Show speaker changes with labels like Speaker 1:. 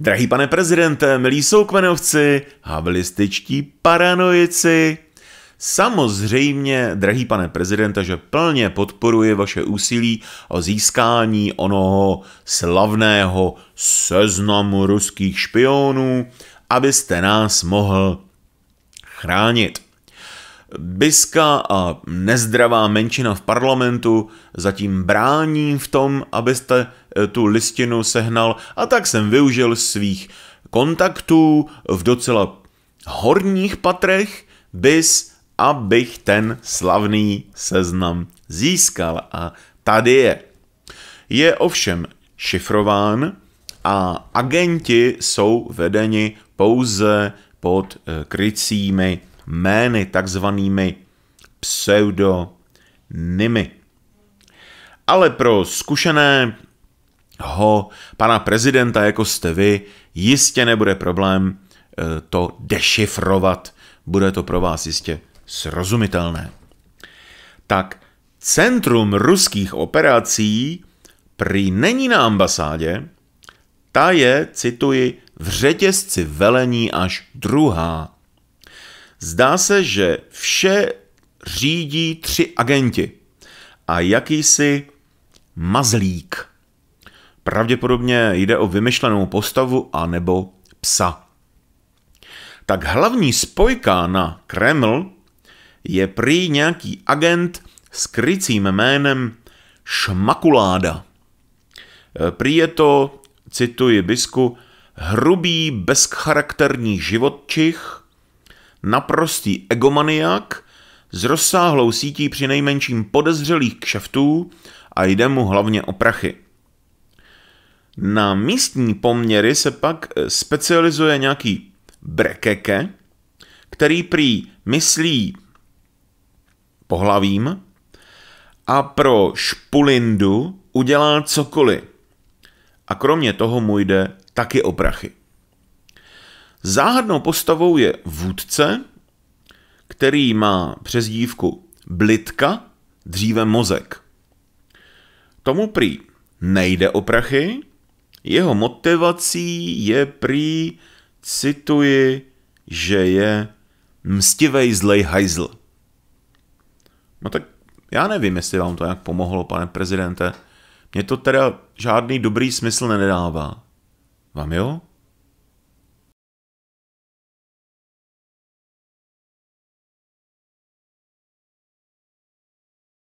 Speaker 1: Drahý pane prezidente, milí soukmenovci, havlističtí paranoici, Samozřejmě, drahý pane prezidente, že plně podporuji vaše úsilí o získání onoho slavného seznamu ruských špionů, abyste nás mohl chránit. Biska a nezdravá menšina v parlamentu zatím brání v tom, abyste eh, tu listinu sehnal a tak jsem využil svých kontaktů v docela horních patrech bis, abych ten slavný seznam získal. A tady je. Je ovšem šifrován a agenti jsou vedeni pouze pod eh, krycími jmény, takzvanými pseudonymy. Ale pro zkušeného pana prezidenta, jako jste vy, jistě nebude problém e, to dešifrovat. Bude to pro vás jistě srozumitelné. Tak centrum ruských operací prý není na ambasádě, ta je, cituji, v řetězci velení až druhá. Zdá se, že vše řídí tři agenti a jakýsi mazlík. Pravděpodobně jde o vymyšlenou postavu a nebo psa. Tak hlavní spojka na Kreml je prý nějaký agent s krycím jménem Šmakuláda. E, prý je to, cituji bisku, hrubý bezcharakterní životčich, naprostý egomaniak s rozsáhlou sítí při nejmenším podezřelých kšeftů a jde mu hlavně o prachy. Na místní poměry se pak eh, specializuje nějaký brekeke, který prý myslí pohlavím a pro špulindu udělá cokoliv. A kromě toho mu jde taky o prachy. Záhadnou postavou je vůdce, který má přezdívku Blitka, dříve mozek. Tomu prý nejde o prachy, jeho motivací je prý, cituji, že je mstivej zlej hajzl. No tak já nevím, jestli vám to nějak pomohlo, pane prezidente. Mně to teda žádný dobrý smysl nedává. Vám jo?